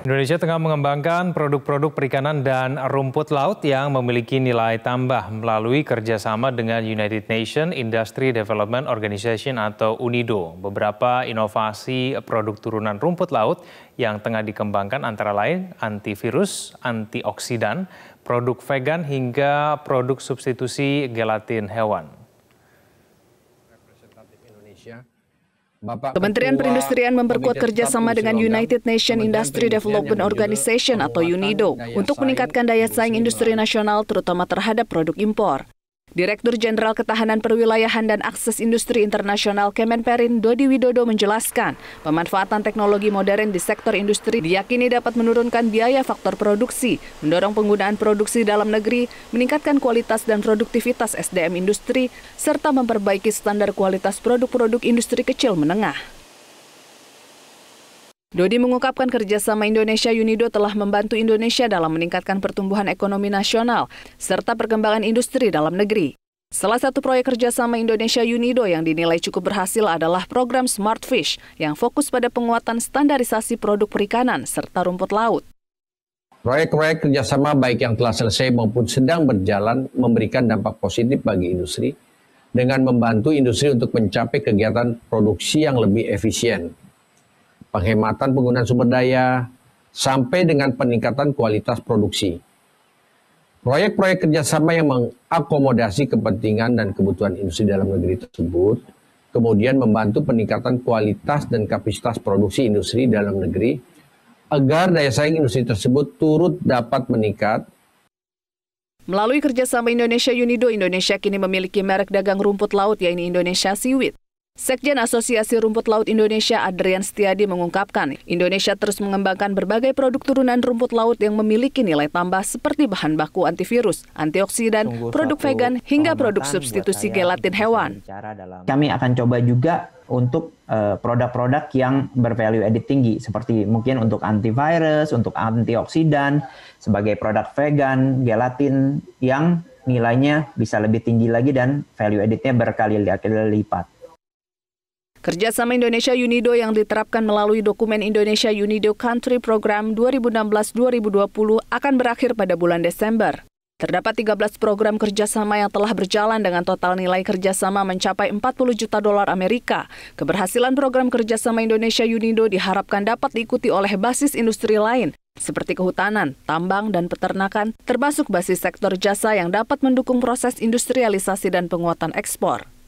Indonesia tengah mengembangkan produk-produk perikanan dan rumput laut yang memiliki nilai tambah melalui kerjasama dengan United Nations Industry Development Organization atau UNIDO. Beberapa inovasi produk turunan rumput laut yang tengah dikembangkan antara lain antivirus, antioksidan, produk vegan hingga produk substitusi gelatin hewan. Kementerian Perindustrian memperkuat kerjasama dengan United Nation Industry Development Organization atau UNIDO untuk meningkatkan daya saing industri nasional terutama terhadap produk impor. Direktur Jenderal Ketahanan Perwilayahan dan Akses Industri Internasional Kemenperin Dodi Widodo menjelaskan, pemanfaatan teknologi modern di sektor industri diyakini dapat menurunkan biaya faktor produksi, mendorong penggunaan produksi dalam negeri, meningkatkan kualitas dan produktivitas SDM industri, serta memperbaiki standar kualitas produk-produk industri kecil menengah. Dodi mengungkapkan kerjasama Indonesia Unido telah membantu Indonesia dalam meningkatkan pertumbuhan ekonomi nasional serta perkembangan industri dalam negeri. Salah satu proyek kerjasama Indonesia Unido yang dinilai cukup berhasil adalah program Smart Fish yang fokus pada penguatan standarisasi produk perikanan serta rumput laut. Proyek-proyek kerjasama baik yang telah selesai maupun sedang berjalan memberikan dampak positif bagi industri dengan membantu industri untuk mencapai kegiatan produksi yang lebih efisien penghematan penggunaan sumber daya, sampai dengan peningkatan kualitas produksi. Proyek-proyek kerjasama yang mengakomodasi kepentingan dan kebutuhan industri dalam negeri tersebut, kemudian membantu peningkatan kualitas dan kapasitas produksi industri dalam negeri, agar daya saing industri tersebut turut dapat meningkat. Melalui kerjasama Indonesia Unido, Indonesia kini memiliki merek dagang rumput laut, yaitu Indonesia Siwit. Sekjen Asosiasi Rumput Laut Indonesia Adrian Setiadi mengungkapkan, Indonesia terus mengembangkan berbagai produk turunan rumput laut yang memiliki nilai tambah seperti bahan baku antivirus, antioksidan, Sungguh produk vegan, hingga produk substitusi gelatin hewan. Kami akan coba juga untuk eh, produk-produk yang bervalue added tinggi seperti mungkin untuk antivirus, untuk antioksidan, sebagai produk vegan, gelatin yang nilainya bisa lebih tinggi lagi dan value addednya berkali-kali lipat. Kerjasama Indonesia Unido yang diterapkan melalui dokumen Indonesia Unido Country Program 2016-2020 akan berakhir pada bulan Desember. Terdapat 13 program kerjasama yang telah berjalan dengan total nilai kerjasama mencapai 40 juta dolar Amerika. Keberhasilan program kerjasama Indonesia Unido diharapkan dapat diikuti oleh basis industri lain, seperti kehutanan, tambang, dan peternakan, termasuk basis sektor jasa yang dapat mendukung proses industrialisasi dan penguatan ekspor.